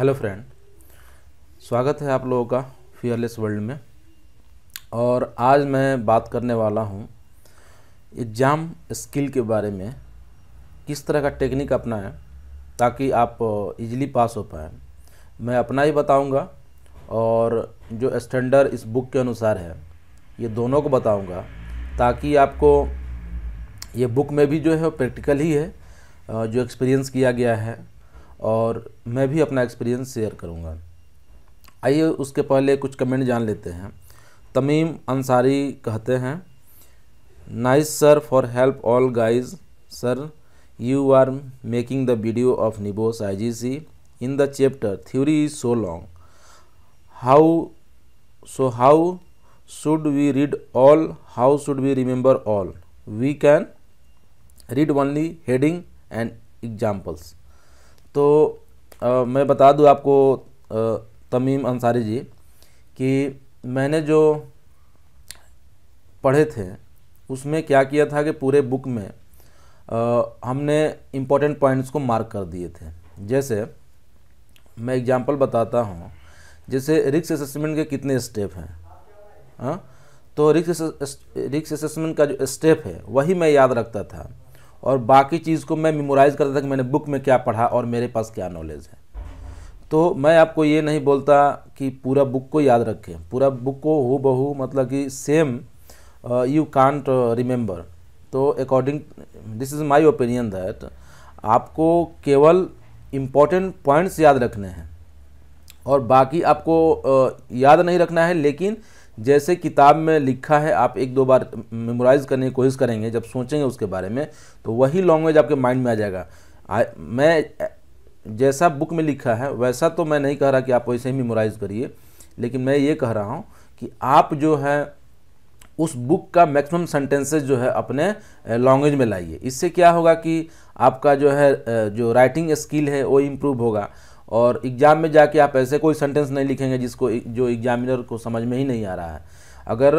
Hello friend स्वागत है आप लोगों का फियरलेस वर्ल्ड में और आज मैं बात करने वाला हूँ एग्ज़ाम स्किल के बारे में किस तरह का टेक्निक अपनाएं ताकि आप इजीली पास हो पाएँ मैं अपना ही बताऊँगा और जो स्टैंडर्ड इस बुक के अनुसार है ये दोनों को बताऊँगा ताकि आपको ये बुक में भी जो है प्रैक्टिकल ही है जो एक्सपीरियंस किया गया है और मैं भी अपना एक्सपीरियंस शेयर करूँगा आइए उसके पहले कुछ कमेंट जान लेते हैं तमीम अंसारी कहते हैं nice sir for help all guys sir you are making the video of NEBOSH I G C in the chapter theory is so long how so how should we read all how should we remember all we can read only heading and examples तो आ, मैं बता दूँ आपको आ, तमीम अंसारी जी कि मैंने जो पढ़े थे उसमें क्या किया था कि पूरे बुक में आ, हमने इम्पोर्टेंट पॉइंट्स को मार्क कर दिए थे जैसे मैं एग्जांपल बताता हूँ जैसे रिक्स असेसमेंट के कितने स्टेप हैं हाँ? तो रिक्स रिक्स असेसमेंट का जो स्टेप है वही मैं याद रखता था और बाकी चीज़ को मैं मेमोराइज़ करता था कि मैंने बुक में क्या पढ़ा और मेरे पास क्या नॉलेज है तो मैं आपको ये नहीं बोलता कि पूरा बुक को याद रखें पूरा बुक को हो बहू मतलब कि सेम यू कांट रिमेंबर तो according this is my opinion that आपको केवल इम्पॉर्टेंट पॉइंट्स याद रखने हैं और बाकी आपको uh, याद नहीं रखना है लेकिन जैसे किताब में लिखा है आप एक दो बार मेमोराइज़ करने की कोशिश करेंगे जब सोचेंगे उसके बारे में तो वही लैंग्वेज आपके माइंड में आ जाएगा आ, मैं जैसा बुक में लिखा है वैसा तो मैं नहीं कह रहा कि आप वैसे ही मेमोराइज़ करिए लेकिन मैं ये कह रहा हूँ कि आप जो है उस बुक का मैक्सिमम सेंटेंसेस जो है अपने लैंग्वेज में लाइए इससे क्या होगा कि आपका जो है जो राइटिंग स्किल है वो इम्प्रूव होगा और एग्ज़ाम में जाके आप ऐसे कोई सेंटेंस नहीं लिखेंगे जिसको जो एग्जामिनर को समझ में ही नहीं आ रहा है अगर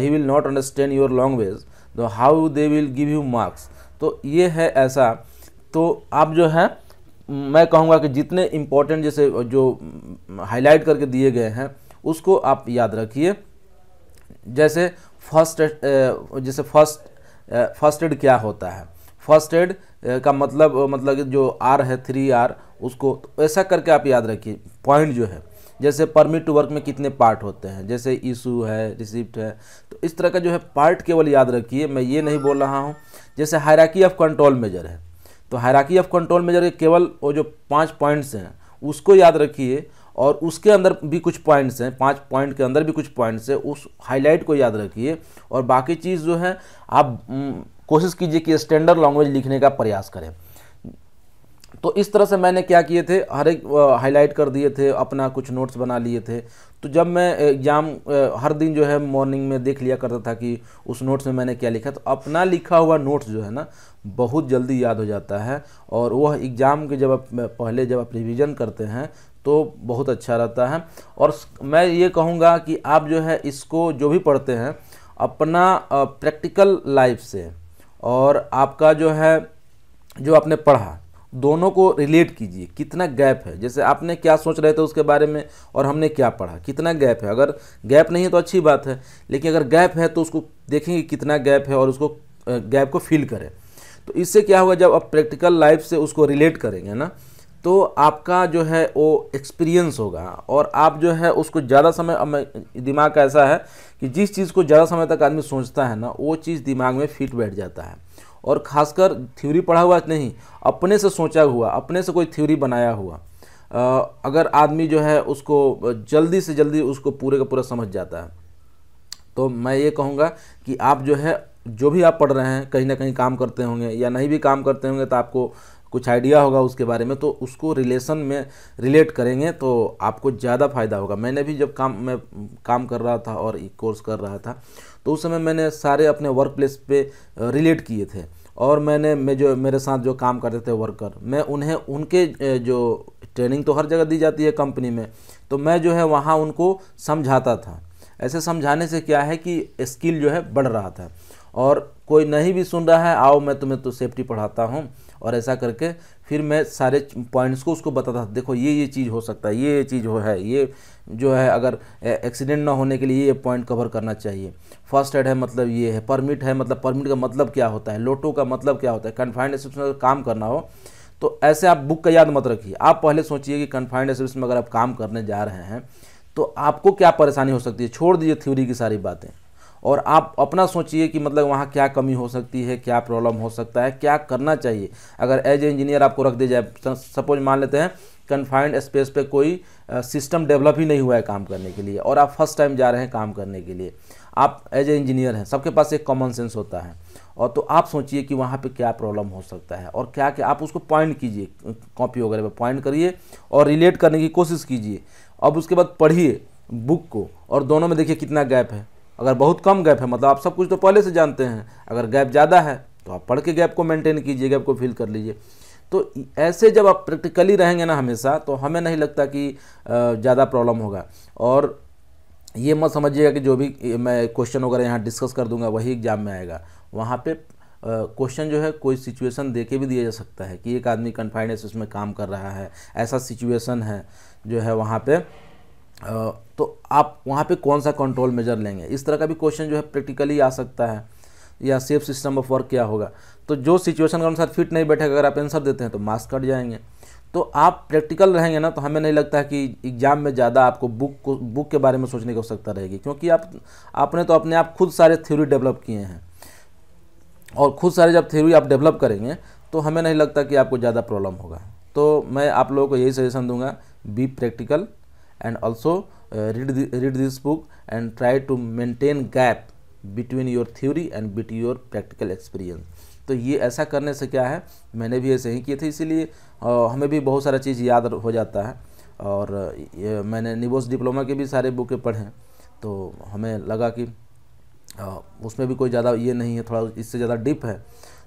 he will not understand your language तो how they will give you marks तो ये है ऐसा तो आप जो है मैं कहूँगा कि जितने इम्पोर्टेंट जैसे जो हाईलाइट करके दिए गए हैं उसको आप याद रखिए जैसे फर्स्ट जैसे फर्स्ट फर्स्ट एड क्या होता है फर्स्ट एड का मतलब मतलब जो आर है थ्री आर उसको ऐसा करके आप याद रखिए पॉइंट जो है जैसे परमिट टू वर्क में कितने पार्ट होते हैं जैसे इशू है रिसिप्ट है तो इस तरह का जो है पार्ट केवल याद रखिए मैं ये नहीं बोल रहा हूँ जैसे हायराकी ऑफ कंट्रोल मेजर है तो हायराकी ऑफ कंट्रोल मेजर के केवल वो जो पाँच पॉइंट्स हैं उसको याद रखिए और उसके अंदर भी कुछ पॉइंट्स हैं पांच पॉइंट के अंदर भी कुछ पॉइंट्स हैं उस हाईलाइट को याद रखिए और बाकी चीज़ जो है आप कोशिश कीजिए कि स्टैंडर्ड लैंग्वेज लिखने का प्रयास करें तो इस तरह से मैंने क्या किए थे हर एक हाईलाइट कर दिए थे अपना कुछ नोट्स बना लिए थे तो जब मैं एग्ज़ाम हर दिन जो है मॉर्निंग में देख लिया करता था कि उस नोट्स में मैंने क्या लिखा तो अपना लिखा हुआ नोट्स जो है ना बहुत जल्दी याद हो जाता है और वह एग्ज़ाम के जब आप पहले जब आप रिविज़न करते हैं तो बहुत अच्छा रहता है और मैं ये कहूँगा कि आप जो है इसको जो भी पढ़ते हैं अपना प्रैक्टिकल लाइफ से और आपका जो है जो आपने पढ़ा दोनों को रिलेट कीजिए कितना गैप है जैसे आपने क्या सोच रहे थे उसके बारे में और हमने क्या पढ़ा कितना गैप है अगर गैप नहीं है तो अच्छी बात है लेकिन अगर गैप है तो उसको देखेंगे कितना गैप है और उसको गैप को फिल करें तो इससे क्या होगा जब आप प्रैक्टिकल लाइफ से उसको रिलेट करेंगे ना तो आपका जो है वो एक्सपीरियंस होगा और आप जो है उसको ज़्यादा समय दिमाग का ऐसा है कि जिस चीज़ को ज़्यादा समय तक आदमी सोचता है ना वो चीज़ दिमाग में फिट बैठ जाता है और खासकर थ्योरी पढ़ा हुआ नहीं अपने से सोचा हुआ अपने से कोई थ्योरी बनाया हुआ अगर आदमी जो है उसको जल्दी से जल्दी उसको पूरे का पूरा समझ जाता है तो मैं ये कहूँगा कि आप जो है जो भी आप पढ़ रहे हैं कहीं ना कहीं काम करते होंगे या नहीं भी काम करते होंगे तो आपको कुछ आइडिया होगा उसके बारे में तो उसको रिलेशन में रिलेट करेंगे तो आपको ज़्यादा फायदा होगा मैंने भी जब काम मैं काम कर रहा था और कोर्स कर रहा था तो उस समय मैंने सारे अपने वर्क प्लेस पर रिलेट किए थे और मैंने मैं जो मेरे साथ जो काम करते थे वर्कर मैं उन्हें उनके जो ट्रेनिंग तो हर जगह दी जाती है कंपनी में तो मैं जो है वहाँ उनको समझाता था ऐसे समझाने से क्या है कि स्किल जो है बढ़ रहा था और कोई नहीं भी सुन रहा है आओ मैं तुम्हें तो सेफ्टी पढ़ाता हूँ और ऐसा करके फिर मैं सारे पॉइंट्स को उसको बताता था देखो ये ये चीज़ हो सकता है ये ये चीज़ हो है ये जो है अगर एक्सीडेंट ना होने के लिए ये पॉइंट कवर करना चाहिए फर्स्ट एड है मतलब ये है परमिट है मतलब परमिट का मतलब क्या होता है लोटो का मतलब क्या होता है कन्फाइंड अगर काम करना हो तो ऐसे आप बुक का याद मत रखिए आप पहले सोचिए कि कन्फाइंड एसिप्स में अगर आप काम करने जा रहे हैं तो आपको क्या परेशानी हो सकती है छोड़ दीजिए थ्योरी की सारी बातें और आप अपना सोचिए कि मतलब वहाँ क्या कमी हो सकती है क्या प्रॉब्लम हो सकता है क्या करना चाहिए अगर एज ए इंजीनियर आपको रख दिया जाए सपोज मान लेते हैं कन्फाइंड स्पेस पे कोई सिस्टम डेवलप ही नहीं हुआ है काम करने के लिए और आप फर्स्ट टाइम जा रहे हैं काम करने के लिए आप एज ए इंजीनियर हैं सबके पास एक कॉमन सेंस होता है और तो आप सोचिए कि वहाँ पे क्या प्रॉब्लम हो सकता है और क्या क्या आप उसको पॉइंट कीजिए कॉपी वगैरह पे पॉइंट करिए और रिलेट करने की कोशिश कीजिए अब उसके बाद पढ़िए बुक को और दोनों में देखिए कितना गैप है अगर बहुत कम गैप है मतलब आप सब कुछ तो पहले से जानते हैं अगर गैप ज़्यादा है तो आप पढ़ के गैप को मेंटेन कीजिए गैप को फिल कर लीजिए तो ऐसे जब आप प्रैक्टिकली रहेंगे ना हमेशा तो हमें नहीं लगता कि ज़्यादा प्रॉब्लम होगा और ये मत समझिएगा कि जो भी मैं क्वेश्चन वगैरह यहाँ डिस्कस कर दूंगा वही एग्ज़ाम में आएगा वहाँ पे क्वेश्चन uh, जो है कोई सिचुएशन दे के भी दिया जा सकता है कि एक आदमी कन्फाइनेंस उसमें काम कर रहा है ऐसा सिचुएशन है जो है वहाँ पे तो आप वहाँ पे कौन सा कंट्रोल मेजर लेंगे इस तरह का भी क्वेश्चन जो है प्रैक्टिकली आ सकता है या सेफ सिस्टम ऑफ वर्क क्या होगा तो जो सिचुएशन के अनुसार फिट नहीं बैठेगा अगर आप आंसर देते हैं तो मार्क्स कट जाएंगे तो आप प्रैक्टिकल रहेंगे ना तो हमें नहीं लगता है कि एग्ज़ाम में ज़्यादा आपको बुक को बुक के बारे में सोचने की आवश्यकता रहेगी क्योंकि आप आपने तो अपने आप खुद सारे थ्योरी डेवलप किए हैं और खुद सारे जब थ्योरी आप डेवलप करेंगे तो हमें नहीं लगता कि आपको ज़्यादा प्रॉब्लम होगा तो मैं आप लोगों को यही सजेशन दूंगा be practical and also uh, read, the, read this book and try to maintain gap between your theory and between your practical experience तो ये ऐसा करने से क्या है मैंने भी ऐसे ही किए थे इसीलिए हमें भी बहुत सारा चीज़ याद हो जाता है और मैंने निबोस डिप्लोमा के भी सारे बुकें पढ़े तो हमें लगा कि आ, उसमें भी कोई ज़्यादा ये नहीं है थोड़ा इससे ज़्यादा डिप है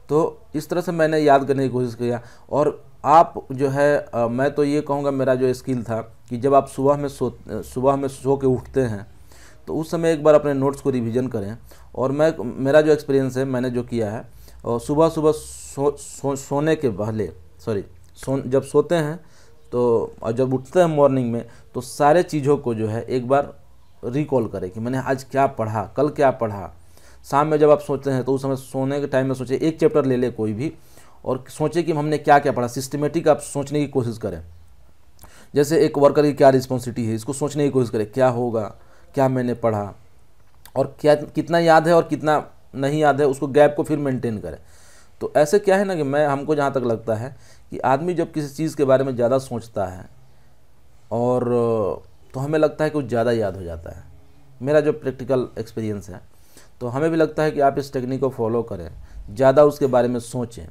तो इस तरह से मैंने याद करने की कोशिश किया और आप जो है आ, मैं तो ये कहूँगा मेरा जो स्किल था कि जब आप सुबह में सो सुबह में सो के उठते हैं तो उस समय एक बार अपने नोट्स को रिवीजन करें और मैं मेरा जो एक्सपीरियंस है मैंने जो किया है और सुबह सुबह सो, सो, सोने के पहले सॉरी सो जब सोते हैं तो और जब उठते हैं मॉर्निंग में तो सारे चीज़ों को जो है एक बार रिकॉल करें कि मैंने आज क्या पढ़ा कल क्या पढ़ा शाम में जब आप सोचते हैं तो उस समय सोने के टाइम में सोचें एक चैप्टर ले ले कोई भी और सोचें कि हमने क्या क्या पढ़ा सिस्टमेटिक आप सोचने की कोशिश करें जैसे एक वर्कर की क्या रिस्पॉन्सिबिलिटी है इसको सोचने की कोशिश करें क्या होगा क्या मैंने पढ़ा और क्या कितना याद है और कितना नहीं याद है उसको गैप को फिर मेंटेन करें तो ऐसे क्या है ना कि मैं हमको जहाँ तक लगता है कि आदमी जब किसी चीज़ के बारे में ज़्यादा सोचता है और तो हमें लगता है कि कुछ ज़्यादा याद हो जाता है मेरा जो प्रैक्टिकल एक्सपीरियंस है तो हमें भी लगता है कि आप इस टेक्निक को फॉलो करें ज़्यादा उसके बारे में सोचें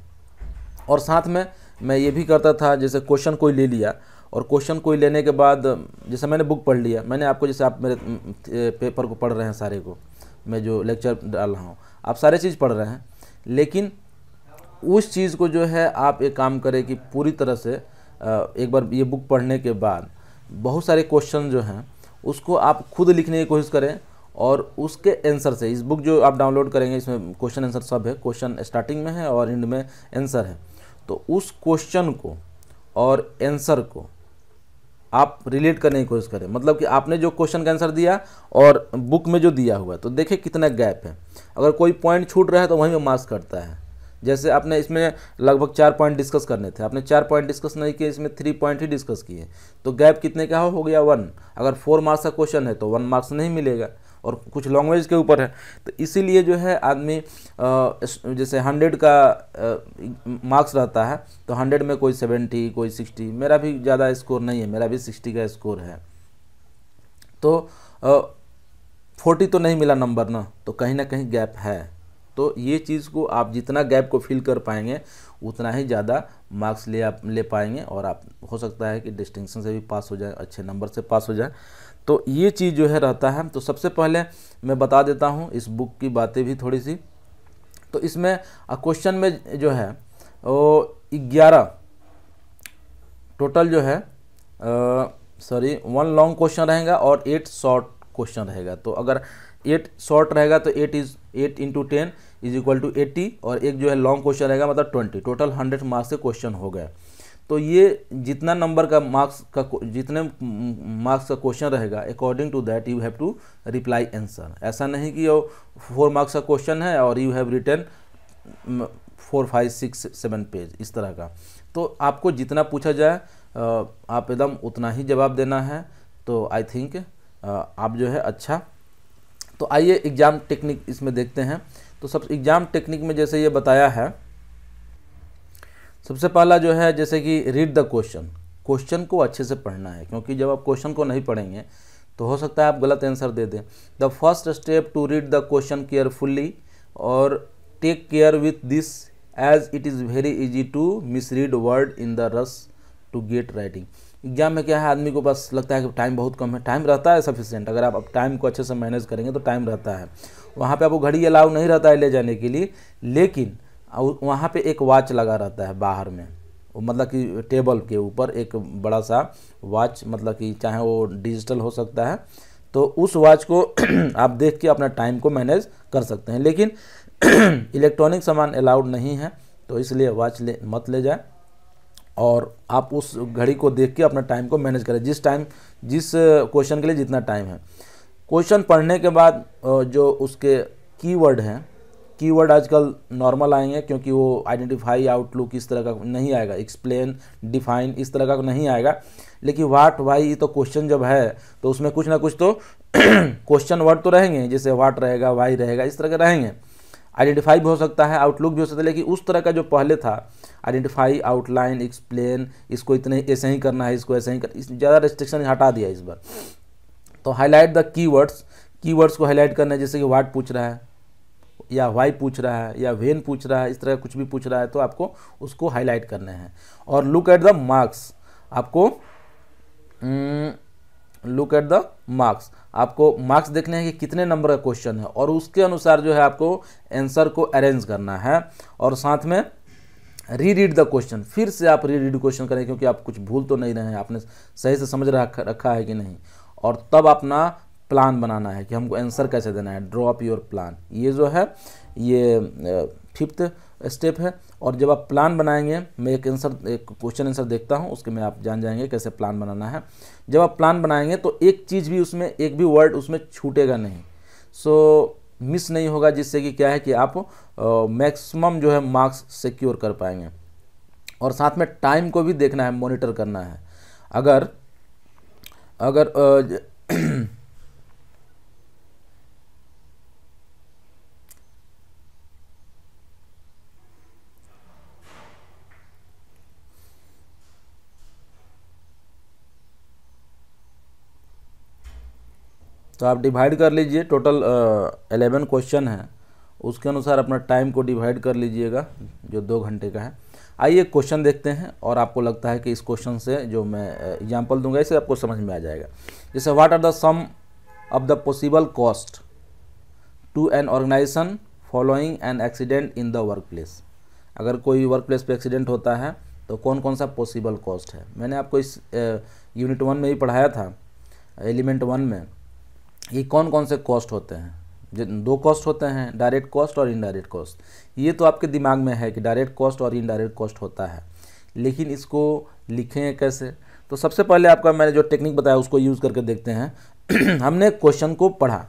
और साथ में मैं ये भी करता था जैसे क्वेश्चन कोई ले लिया और क्वेश्चन कोई लेने के बाद जैसे मैंने बुक पढ़ लिया मैंने आपको जैसे आप मेरे पेपर को पढ़ रहे हैं सारे को मैं जो लेक्चर डाल रहा हूँ आप सारे चीज़ पढ़ रहे हैं लेकिन उस चीज़ को जो है आप एक काम करें कि पूरी तरह से एक बार ये बुक पढ़ने के बाद बहुत सारे क्वेश्चन जो हैं उसको आप खुद लिखने की कोशिश करें और उसके आंसर से इस बुक जो आप डाउनलोड करेंगे इसमें क्वेश्चन आंसर सब है क्वेश्चन स्टार्टिंग में है और एंड में आंसर है तो उस क्वेश्चन को और आंसर को आप रिलेट करने की कोशिश करें मतलब कि आपने जो क्वेश्चन का आंसर दिया और बुक में जो दिया हुआ है तो देखें कितना गैप है अगर कोई पॉइंट छूट रहा है तो वहीं पर मार्क्स करता है जैसे आपने इसमें लगभग चार पॉइंट डिस्कस करने थे आपने चार पॉइंट डिस्कस नहीं किए इसमें थ्री पॉइंट ही डिस्कस किए तो गैप कितने का हो गया वन अगर फोर मार्क्स का क्वेश्चन है तो वन मार्क्स नहीं मिलेगा और कुछ लैंग्वेज के ऊपर है तो इसीलिए जो है आदमी जैसे हंड्रेड का मार्क्स रहता है तो हंड्रेड में कोई सेवेंटी कोई सिक्सटी मेरा भी ज़्यादा स्कोर नहीं है मेरा भी सिक्सटी का स्कोर है तो फोर्टी तो नहीं मिला नंबर ना तो कहीं ना कहीं गैप है तो ये चीज़ को आप जितना गैप को फिल कर पाएंगे उतना ही ज़्यादा मार्क्स ले आप ले पाएंगे और आप हो सकता है कि डिस्टिंक्शन से भी पास हो जाए अच्छे नंबर से पास हो जाए तो ये चीज़ जो है रहता है तो सबसे पहले मैं बता देता हूँ इस बुक की बातें भी थोड़ी सी तो इसमें क्वेश्चन में जो है वो ग्यारह टोटल जो है सॉरी वन लॉन्ग क्वेश्चन रहेगा और एट शॉर्ट क्वेश्चन रहेगा तो अगर एट शॉर्ट रहेगा तो eight is eight into ten is equal to eighty और एक जो है लॉन्ग क्वेश्चन रहेगा मतलब ट्वेंटी टोटल हंड्रेड मार्क्स के क्वेश्चन हो गए तो ये जितना नंबर का मार्क्स का जितने मार्क्स का क्वेश्चन रहेगा according to that you have to reply answer ऐसा नहीं कि वो फोर मार्क्स का क्वेश्चन है और you have written four five six seven page इस तरह का तो आपको जितना पूछा जाए आप एकदम उतना ही जवाब देना है तो आई थिंक आप जो है अच्छा तो आइए एग्ज़ाम टेक्निक इसमें देखते हैं तो सब एग्ज़ाम टेक्निक में जैसे ये बताया है सबसे पहला जो है जैसे कि रीड द क्वेश्चन क्वेश्चन को अच्छे से पढ़ना है क्योंकि जब आप क्वेश्चन को नहीं पढ़ेंगे तो हो सकता है आप गलत आंसर दे दें the first step to read the question carefully और take care with this as it is very easy to misread word in the rush to get writing exam में क्या है आदमी को बस लगता है कि टाइम बहुत कम है टाइम रहता है सफिशेंट अगर आप टाइम को अच्छे से मैनेज करेंगे तो टाइम रहता है वहाँ पे आपको घड़ी अलाउ नहीं रहता है ले जाने के लिए लेकिन वहाँ पे एक वाच लगा रहता है बाहर में मतलब कि टेबल के ऊपर एक बड़ा सा वॉच मतलब कि चाहे वो डिजिटल हो सकता है तो उस वाच को आप देख के अपना टाइम को मैनेज कर सकते हैं लेकिन इलेक्ट्रॉनिक सामान अलाउड नहीं है तो इसलिए वॉच ले मत ले जाए और आप उस घड़ी को देख के अपना टाइम को मैनेज करें जिस टाइम जिस क्वेश्चन के लिए जितना टाइम है क्वेश्चन पढ़ने के बाद जो उसके कीवर्ड हैं कीवर्ड आजकल नॉर्मल आएंगे क्योंकि वो आइडेंटिफाई आउटलुक इस तरह का नहीं आएगा एक्सप्लेन डिफाइन इस तरह का नहीं आएगा लेकिन वाट वाई तो क्वेश्चन जब है तो उसमें कुछ ना कुछ तो क्वेश्चन वर्ड तो रहेंगे जैसे वाट रहेगा वाई रहेगा इस तरह के रहेंगे आइडेंटिफाई भी हो सकता है आउटलुक भी हो सकता है लेकिन उस तरह का जो पहले था आइडेंटिफाई आउटलाइन एक्सप्लेन इसको इतने ऐसे ही करना है इसको ऐसे ही कर ज़्यादा रेस्ट्रिक्शन हटा दिया इस बार तो हाईलाइट द कीवर्ड्स कीवर्ड्स को हाईलाइट करना है जैसे कि वाट पूछ रहा है या वाई पूछ रहा है या वेन पूछ रहा है इस तरह कुछ भी पूछ रहा है तो आपको उसको हाईलाइट करना है और लुक एट द मार्क्स आपको लुक एट द मार्क्स आपको मार्क्स देखने हैं कि कितने नंबर का क्वेश्चन है और उसके अनुसार जो है आपको आंसर को अरेंज करना है और साथ में री रीड द क्वेश्चन फिर से आप री रीड क्वेश्चन करें क्योंकि आप कुछ भूल तो नहीं रहे हैं आपने सही से समझ रखा है कि नहीं और तब अपना प्लान बनाना है कि हमको आंसर कैसे देना है ड्रॉप योर प्लान ये जो है ये फिफ्थ स्टेप है और जब आप प्लान बनाएंगे मैं एक आंसर एक क्वेश्चन आंसर देखता हूँ उसके में आप जान जाएंगे कैसे प्लान बनाना है जब आप प्लान बनाएंगे तो एक चीज़ भी उसमें एक भी वर्ड उसमें छूटेगा नहीं सो मिस नहीं होगा जिससे कि क्या है कि आप मैक्सिमम जो है मार्क्स सिक्योर कर पाएंगे और साथ में टाइम को भी देखना है मोनिटर करना है अगर अगर तो आप डिवाइड कर लीजिए टोटल एलेवन क्वेश्चन है उसके अनुसार अपना टाइम को डिवाइड कर लीजिएगा जो दो घंटे का है आइए क्वेश्चन देखते हैं और आपको लगता है कि इस क्वेश्चन से जो मैं एग्जाम्पल दूंगा इसे आपको समझ में आ जाएगा जैसे what are the sum of the possible cost to an organisation following an accident in the work place अगर कोई वर्क प्लेस पर एक्सीडेंट होता है तो कौन कौन सा पॉसिबल कॉस्ट है मैंने आपको इस यूनिट वन में ही पढ़ाया था एलिमेंट वन में ये कौन कौन से कॉस्ट होते हैं दो कॉस्ट होते हैं डायरेक्ट कॉस्ट और इनडायरेक्ट कॉस्ट ये तो आपके दिमाग में है कि डायरेक्ट कॉस्ट और इनडायरेक्ट कॉस्ट होता है लेकिन इसको लिखें कैसे तो सबसे पहले आपका मैंने जो टेक्निक बताया उसको यूज़ करके देखते हैं हमने क्वेश्चन को पढ़ा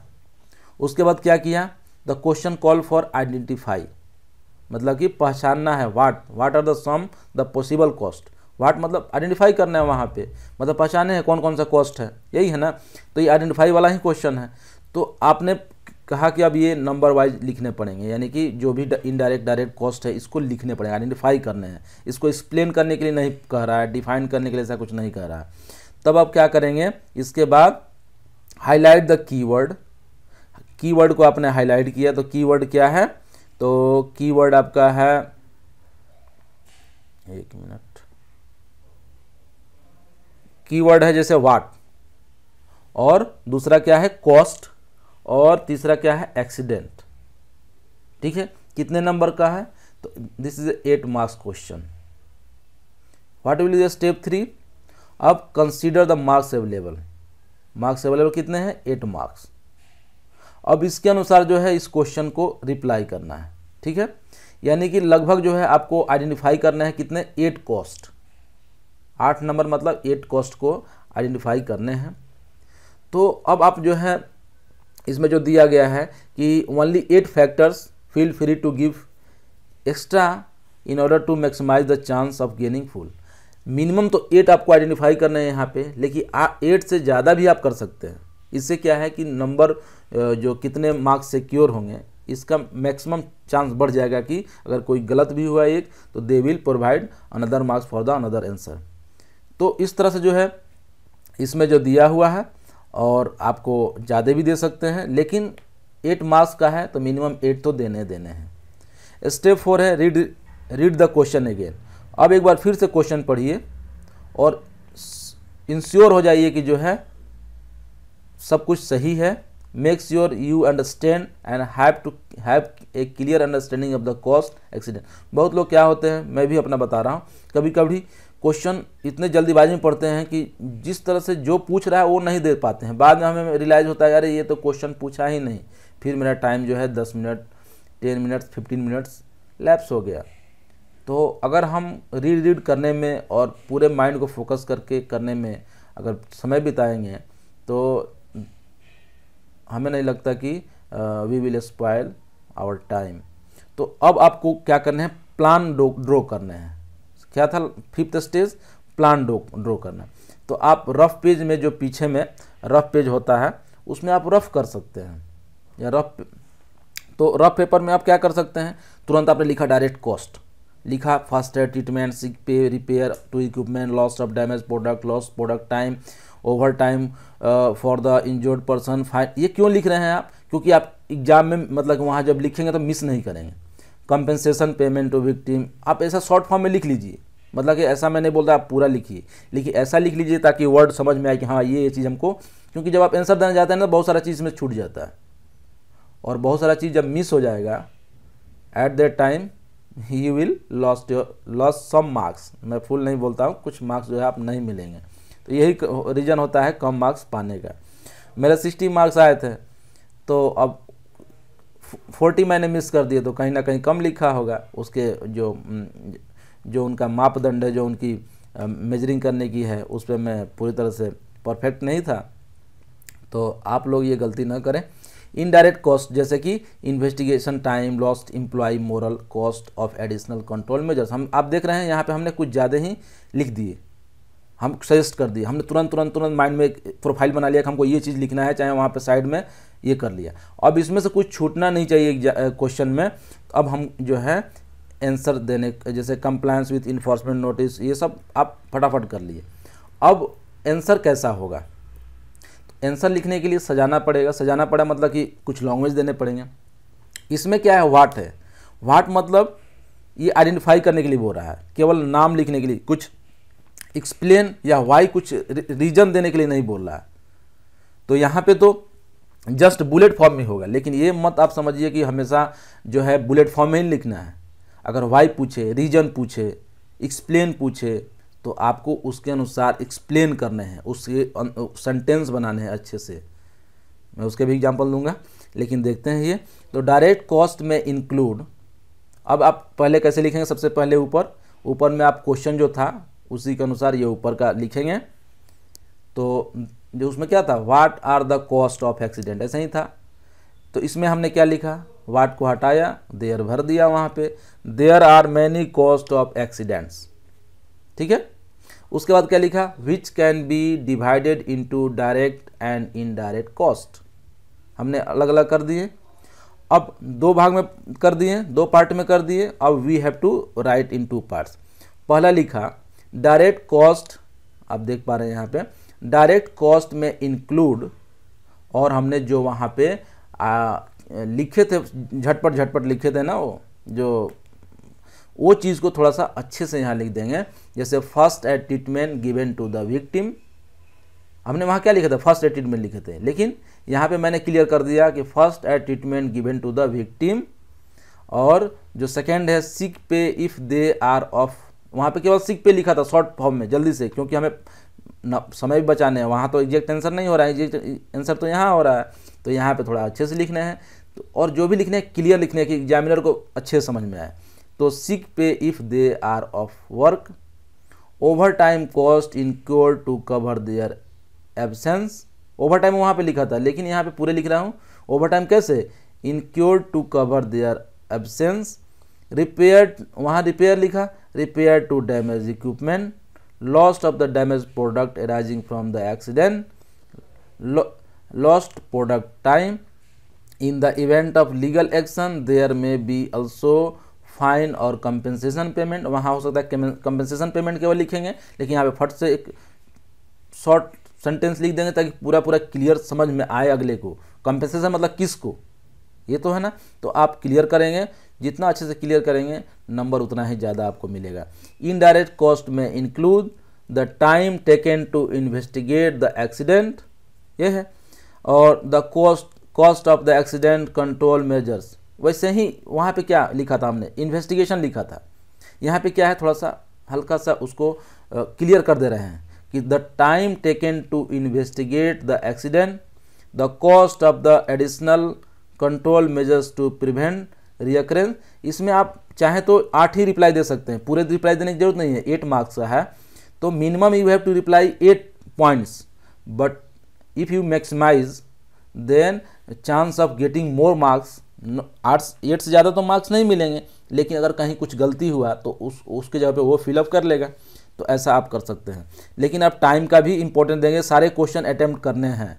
उसके बाद क्या किया the question call for identify मतलब कि पहचानना है what what are the sum the possible cost what मतलब आइडेंटिफाई करना है वहाँ पे मतलब पहचाने हैं कौन कौन सा कॉस्ट है यही है ना तो ये आइडेंटिफाई वाला ही क्वेश्चन है तो आपने कहा कि अब ये नंबर वाइज लिखने पड़ेंगे यानी कि जो भी इनडायरेक्ट डायरेक्ट कॉस्ट है इसको लिखने पड़ेंगे आइडेंटिफाई करने हैं इसको एक्सप्लेन करने के लिए नहीं कह रहा है डिफाइन करने के लिए ऐसा कुछ नहीं कह रहा है तब आप क्या करेंगे इसके बाद हाईलाइट द कीवर्ड कीवर्ड को आपने हाईलाइट किया तो कीवर्ड क्या है तो कीवर्ड आपका है एक मिनट कीवर्ड है जैसे वाट और दूसरा क्या है कॉस्ट और तीसरा क्या है एक्सीडेंट ठीक है कितने नंबर का है तो this is eight marks question what will is step three अब consider the marks available marks available कितने हैं एट मार्क्स अब इसके अनुसार जो है इस क्वेश्चन को रिप्लाई करना है ठीक है यानी कि लगभग जो है आपको आइडेंटिफाई करना है कितने एट कॉस्ट आठ नंबर मतलब एट कॉस्ट को आइडेंटिफाई करने हैं तो अब आप जो है इसमें जो दिया गया है कि only eight factors feel free to give extra in order to maximise the chance of gaining full minimum तो एट आपको आइडेंटिफाई करना है यहाँ पे लेकिन एट से ज़्यादा भी आप कर सकते हैं इससे क्या है कि नंबर जो कितने मार्क्स सिक्योर होंगे इसका मैक्सिमम चांस बढ़ जाएगा कि अगर कोई गलत भी हुआ एक तो they will provide another marks for the another answer तो इस तरह से जो है इसमें जो दिया हुआ है और आपको ज़्यादा भी दे सकते हैं लेकिन एट मार्क्स का है तो मिनिमम एट तो देने देने हैं स्टेप फोर है read read the question again अब एक बार फिर से क्वेश्चन पढ़िए और इंश्योर हो जाइए कि जो है सब कुछ सही है make sure you understand and have to have a clear understanding of the cost accident बहुत लोग क्या होते हैं मैं भी अपना बता रहा हूँ कभी कभी क्वेश्चन इतने जल्दीबाजी में पढ़ते हैं कि जिस तरह से जो पूछ रहा है वो नहीं दे पाते हैं बाद में हमें रियलाइज़ होता है यार ये तो क्वेश्चन पूछा ही नहीं फिर मेरा टाइम जो है दस minute ten minutes fifteen minutes lapse हो गया तो अगर हम रीड रीड करने में और पूरे माइंड को फोकस करके करने में अगर समय बिताएंगे तो हमें नहीं लगता कि we will spoil our time तो अब आपको क्या करना है प्लान ड्रॉ करना है क्या था फिफ्थ स्टेज प्लान ड्रो करना तो आप रफ पेज में जो पीछे में रफ पेज होता है उसमें आप रफ कर सकते हैं या रफ तो रफ पेपर में आप क्या कर सकते हैं तुरंत आपने लिखा डायरेक्ट कॉस्ट लिखा first aid treatment sick pay repair to equipment loss of damage product loss product time overtime for the injured person fine ये क्यों लिख रहे हैं आप क्योंकि आप एग्जाम में मतलब वहाँ जब लिखेंगे तो मिस नहीं करेंगे कंपेंसेशन पेमेंट टू विक्टिम आप ऐसा शॉर्ट फॉर्म में लिख लीजिए मतलब कि ऐसा मैंने बोल रहा आप पूरा लिखिए लेकिन ऐसा लिख लीजिए ताकि वर्ड समझ में आए कि हाँ ये ये चीज़ हमको क्योंकि जब आप आंसर देना जाते हैं ना तो बहुत सारा चीज़ इसमें छूट जाता है और बहुत सारा चीज़ जब मिस हो जाएगा at that time he will lost your loss some marks मैं फुल नहीं बोलता हूँ कुछ मार्क्स जो है आप नहीं मिलेंगे तो यही रीज़न होता है कम मार्क्स पाने का मेरे सिक्सटी मार्क्स आए थे तो अब फोर्टी मैंने मिस कर दिए तो कहीं ना कहीं कम लिखा होगा उसके जो जो उनका मापदंड है जो उनकी मेजरिंग करने की है उस पर मैं पूरी तरह से परफेक्ट नहीं था तो आप लोग ये गलती ना करें इनडायरेक्ट कॉस्ट जैसे कि investigation time lost employee morale cost of additional control measures हम आप देख रहे हैं यहाँ पे हमने कुछ ज़्यादा ही लिख दिए हम सजेस्ट कर दिए हमने तुरंत तुरंत तुरंत माइंड में प्रोफाइल बना लिया कि हमको ये चीज़ लिखना है चाहे वहाँ पर साइड में ये कर लिया अब इसमें से कुछ छूटना नहीं चाहिए क्वेश्चन में अब हम जो है एंसर देने जैसे कंप्लायंस विथ इन्फोर्समेंट नोटिस ये सब आप फटाफट कर लिए अब एंसर कैसा होगा एंसर तो लिखने के लिए सजाना पड़ेगा सजाना पड़ा मतलब कि कुछ लैंग्वेज देने पड़ेंगे इसमें क्या है वाट है वाट मतलब ये आइडेंटिफाई करने के लिए बोल रहा है केवल नाम लिखने के लिए कुछ एक्सप्लेन या वाई कुछ रीजन देने के लिए नहीं बोल रहा है तो यहाँ पे तो जस्ट बुलेट फॉर्म में होगा लेकिन ये मत आप समझिए कि हमेशा जो है बुलेट फॉर्म में ही लिखना है अगर वाई पूछे रीजन पूछे एक्सप्लेन पूछे तो आपको उसके अनुसार एक्सप्लेन करने हैं उसके सेंटेंस बनाने हैं अच्छे से मैं उसके भी एग्जांपल दूंगा लेकिन देखते हैं ये तो डायरेक्ट कॉस्ट में इंक्लूड अब आप पहले कैसे लिखेंगे सबसे पहले ऊपर ऊपर में आप क्वेश्चन जो था उसी के अनुसार ये ऊपर का लिखेंगे तो जो उसमें क्या था what are the cost of accident ऐसा ही था तो इसमें हमने क्या लिखा वाट को हटाया देयर भर दिया वहाँ पे there are many cost of accidents ठीक है उसके बाद क्या लिखा which can be divided to direct and indirect cost हमने अलग अलग कर दिए अब दो भाग में कर दिए दो पार्ट में कर दिए अब we have to write in two parts पहला लिखा डायरेक्ट कॉस्ट आप देख पा रहे हैं यहाँ पे डायरेक्ट कॉस्ट में इंक्लूड और हमने जो वहाँ पे लिखे थे झटपट झटपट लिखे थे ना वो जो वो चीज़ को थोड़ा सा अच्छे से यहाँ लिख देंगे जैसे first aid treatment given to the victim हमने वहाँ क्या लिखा था फर्स्ट एड ट्रीटमेंट लिखे थे लेकिन यहाँ पे मैंने क्लियर कर दिया कि first aid treatment given to the victim और जो सेकेंड है सिक pay if they are of वहाँ पे केवल सिक पे लिखा था शॉर्ट फॉर्म में जल्दी से क्योंकि हमें समय भी बचाने हैं वहाँ तो एग्जैक्ट आंसर नहीं हो रहा है एग्जैक्ट आंसर तो यहाँ हो रहा है तो यहाँ पे थोड़ा अच्छे से लिखना है तो और जो भी लिखने क्लियर लिखने की एग्जामिनर को अच्छे समझ में आए तो sick pay if they are off work overtime cost incurred to cover their absence overtime वहाँ पर लिखा था लेकिन यहाँ पर पूरे लिख रहा हूँ ओवर टाइम कैसे incurred to cover their absence repair वहाँ रिपेयर लिखा repair to damage equipment lost of the damage product arising from the accident lost product time in the event of legal action there may be also fine और compensation payment वहाँ हो सकता है compensation payment केवल लिखेंगे लेकिन यहाँ पे फट से एक शॉर्ट सेंटेंस लिख देंगे ताकि पूरा पूरा क्लियर समझ में आए अगले को कंपेंसेशन मतलब किस को ये तो है ना तो आप क्लियर करेंगे जितना अच्छे से क्लियर करेंगे नंबर उतना ही ज़्यादा आपको मिलेगा इनडायरेक्ट कॉस्ट में include the time taken to investigate the accident ये है और the cost cost of the accident control measures वैसे ही वहाँ पे क्या लिखा था हमने इन्वेस्टिगेशन लिखा था यहाँ पे क्या है थोड़ा सा हल्का सा उसको क्लियर कर दे रहे हैं कि the time taken to investigate the accident the cost of the additional control measures to prevent recurrence इसमें आप चाहे तो आठ ही रिप्लाई दे सकते हैं पूरे रिप्लाई देने की जरूरत नहीं है एट मार्क्स का है तो minimum you have to reply eight points but if you maximise then chance of getting more marks arts eight से ज़्यादा तो मार्क्स नहीं मिलेंगे लेकिन अगर कहीं कुछ गलती हुआ तो उस उसके जगह पे वो फिलअप कर लेगा तो ऐसा आप कर सकते हैं लेकिन आप टाइम का भी इम्पोर्टेंट देंगे सारे क्वेश्चन अटैम्प्ट करने हैं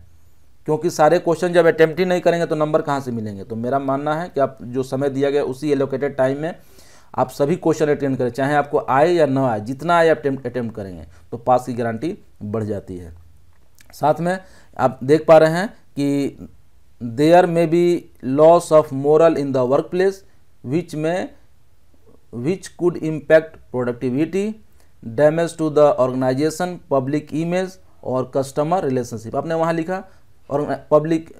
क्योंकि सारे क्वेश्चन जब अटैम्प्ट ही नहीं करेंगे तो नंबर कहाँ से मिलेंगे तो मेरा मानना है कि आप जो समय दिया गया उसी एलोकेटेड टाइम में आप सभी क्वेश्चन अटेंड करें चाहे आपको आए या ना आए जितना आए अटेम्प्ट अटेम्प्ट करेंगे तो पास की गारंटी बढ़ जाती है साथ में आप देख पा रहे हैं कि there may be loss of morale in the work place which में which could impact productivity damage to the organisation public image और कस्टमर रिलेशनशिप आपने वहाँ लिखा और public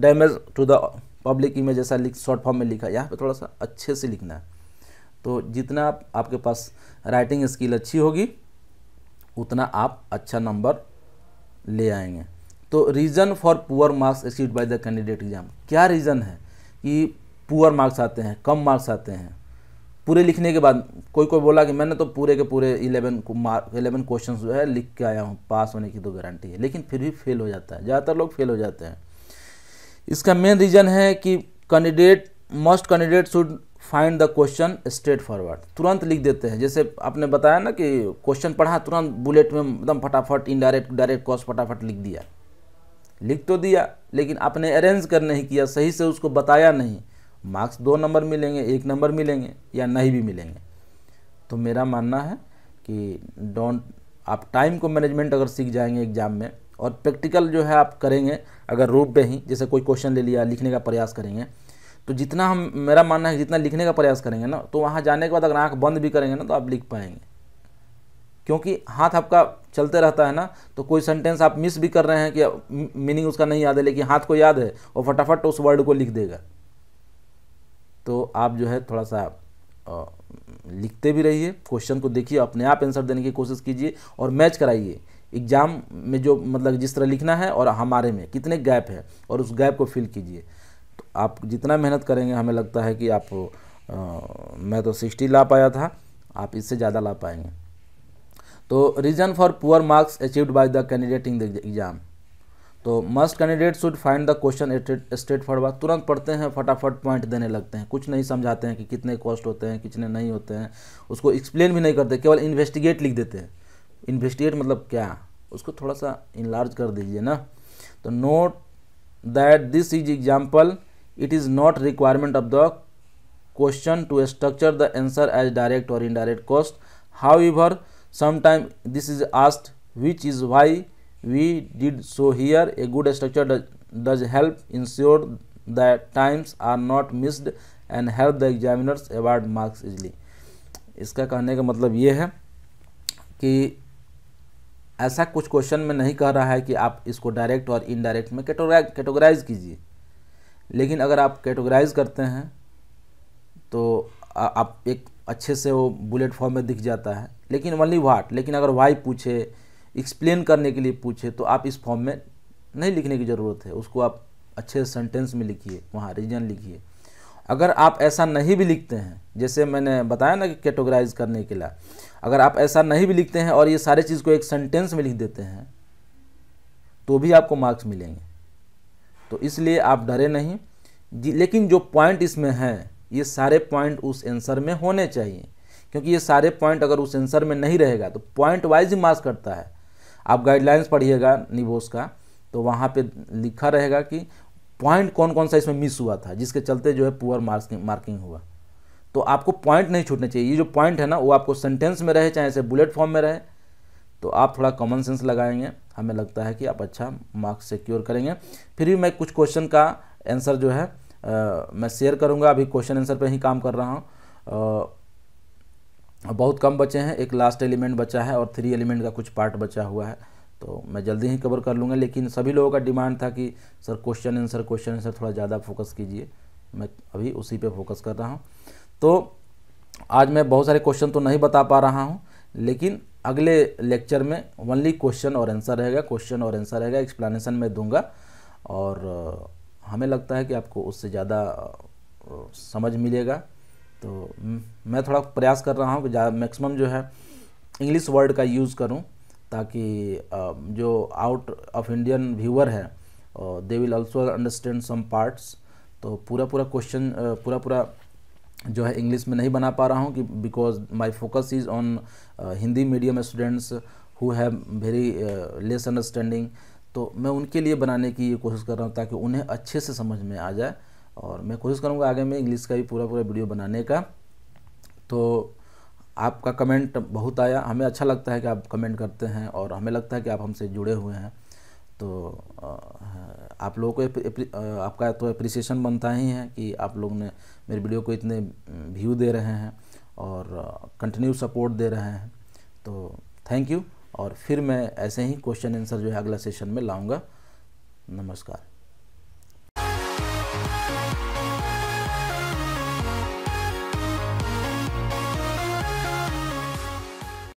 damage to the public image ऐसा लिख शॉर्ट फॉर्म में लिखा यहाँ पे थोड़ा सा अच्छे से लिखना है तो जितना आप आपके पास राइटिंग स्किल अच्छी होगी उतना आप अच्छा नंबर ले आएंगे तो reason for poor marks achieve by the candidate exam क्या रीज़न है कि पुअर मार्क्स आते हैं कम मार्क्स आते हैं पूरे लिखने के बाद कोई कोई बोला कि मैंने तो पूरे के पूरे इलेवन मार्क इलेवन क्वेश्चन जो है लिख के आया हूँ पास होने की तो गारंटी है लेकिन फिर भी फेल हो जाता है ज़्यादातर लोग फेल हो जाते हैं इसका मेन रीज़न है कि candidate most candidate should find the question straightforward तुरंत लिख देते हैं जैसे आपने बताया ना कि क्वेश्चन पढ़ा तुरंत बुलेट में एकदम फटाफट इनडायरेक्ट डायरेक्ट कॉस फटाफट लिख दिया लिख तो दिया लेकिन आपने अरेंज कर नहीं किया सही से उसको बताया नहीं मार्क्स दो नंबर मिलेंगे एक नंबर मिलेंगे या नहीं भी मिलेंगे तो मेरा मानना है कि डोंट आप टाइम को मैनेजमेंट अगर सीख जाएंगे एग्जाम में और प्रैक्टिकल जो है आप करेंगे अगर रूप पे ही जैसे कोई क्वेश्चन ले लिया लिखने का प्रयास करेंगे तो जितना हम मेरा मानना है जितना लिखने का प्रयास करेंगे ना तो वहाँ जाने के बाद अगर आँख बंद भी करेंगे ना तो आप लिख पाएंगे क्योंकि हाथ आपका चलते रहता है ना तो कोई सेंटेंस आप मिस भी कर रहे हैं कि मीनिंग उसका नहीं याद है लेकिन हाथ को याद है और फटाफट उस वर्ड को लिख देगा तो आप जो है थोड़ा सा लिखते भी रहिए क्वेश्चन को देखिए अपने आप आंसर देने की कोशिश कीजिए और मैच कराइए एग्जाम में जो मतलब जिस तरह लिखना है और हमारे में कितने गैप है और उस गैप को फिल कीजिए तो आप जितना मेहनत करेंगे हमें लगता है कि आप आ, मैं तो सिक्सटी ला पाया था आप इससे ज़्यादा ला पाएंगे तो reason for poor marks achieved by the candidate in the exam तो must candidate should find the question straightforward तुरंत पढ़ते हैं फटाफट पॉइंट देने लगते हैं कुछ नहीं समझाते हैं कि कितने कॉस्ट होते हैं कितने नहीं होते हैं उसको एक्सप्लेन भी नहीं करते केवल इन्वेस्टिगेट लिख देते हैं इन्वेस्टिगेट मतलब क्या उसको थोड़ा सा इनलार्ज कर दीजिए ना तो note that this is example it is not requirement of the question to structure the answer as direct और indirect cost how sometime this is asked which is why we did so here a good structure does, does help ensure that times are not missed and help the examiners award marks easily इसका कहने का मतलब ये है कि ऐसा कुछ question में नहीं कह रहा है कि आप इसको डायरेक्ट और इनडायरेक्ट में कैटेगराइज कैटेगराइज कीजिए लेकिन अगर आप कैटेगराइज करते हैं तो आप एक अच्छे से वो बुलेट फॉर्म में दिख जाता है लेकिन ओनली वाट लेकिन अगर वाई पूछे एक्सप्लेन करने के लिए पूछे तो आप इस फॉर्म में नहीं लिखने की ज़रूरत है उसको आप अच्छे सेंटेंस में लिखिए वहाँ रीजन लिखिए अगर आप ऐसा नहीं भी लिखते हैं जैसे मैंने बताया ना कि कैटेगराइज करने के लिए अगर आप ऐसा नहीं भी लिखते हैं और ये सारे चीज़ को एक सेंटेंस में लिख देते हैं तो भी आपको मार्क्स मिलेंगे तो इसलिए आप डरे नहीं लेकिन जो पॉइंट इसमें हैं ये सारे पॉइंट उस आंसर में होने चाहिए क्योंकि ये सारे पॉइंट अगर उस सेंसर में नहीं रहेगा तो पॉइंट वाइज ही मार्क्स करता है आप गाइडलाइंस पढ़िएगा निबोस का तो वहाँ पे लिखा रहेगा कि पॉइंट कौन कौन सा इसमें मिस हुआ था जिसके चलते जो है पुअर मार्किंग मार्किंग हुआ तो आपको पॉइंट नहीं छूटना चाहिए ये जो पॉइंट है ना वो आपको सेंटेंस में रहे चाहे ऐसे बुलेट फॉर्म में रहे तो आप थोड़ा कॉमन सेंस लगाएंगे हमें लगता है कि आप अच्छा मार्क्स सिक्योर करेंगे फिर भी मैं कुछ क्वेश्चन का आंसर जो है आ, मैं शेयर करूँगा अभी क्वेश्चन आंसर पर ही काम कर रहा हूँ बहुत कम बचे हैं एक लास्ट एलिमेंट बचा है और थ्री एलिमेंट का कुछ पार्ट बचा हुआ है तो मैं जल्दी ही कवर कर लूँगा लेकिन सभी लोगों का डिमांड था कि sir question answer question answer थोड़ा ज़्यादा फोकस कीजिए मैं अभी उसी पे फोकस कर रहा हूँ तो आज मैं बहुत सारे क्वेश्चन तो नहीं बता पा रहा हूँ लेकिन अगले लेक्चर में ओनली क्वेश्चन और आंसर रहेगा क्वेश्चन और आंसर रहेगा एक्सप्लानेशन मैं दूंगा और हमें लगता है कि आपको उससे ज़्यादा समझ मिलेगा तो मैं थोड़ा प्रयास कर रहा हूँ कि मैक्सिमम जो है इंग्लिश वर्ड का यूज़ करूँ ताकि जो आउट ऑफ इंडियन व्यूअर है they will also understand some parts तो पूरा पूरा क्वेश्चन पूरा पूरा जो है इंग्लिश में नहीं बना पा रहा हूँ कि because my focus is on Hindi medium students who have very less understanding तो मैं उनके लिए बनाने की कोशिश कर रहा हूँ ताकि उन्हें अच्छे से समझ में आ जाए और मैं कोशिश करूँगा आगे में इंग्लिश का भी पूरा पूरा वीडियो बनाने का तो आपका कमेंट बहुत आया हमें अच्छा लगता है कि आप कमेंट करते हैं और हमें लगता है कि आप हमसे जुड़े हुए हैं तो आप लोगों को आपका तो अप्रिसिएशन बनता ही है कि आप लोग ने मेरे वीडियो को इतने व्यू दे रहे हैं और कंटिन्यू सपोर्ट दे रहे हैं तो थैंक यू और फिर मैं ऐसे ही क्वेश्चन आंसर जो है अगला सेशन में लाऊंगा नमस्कार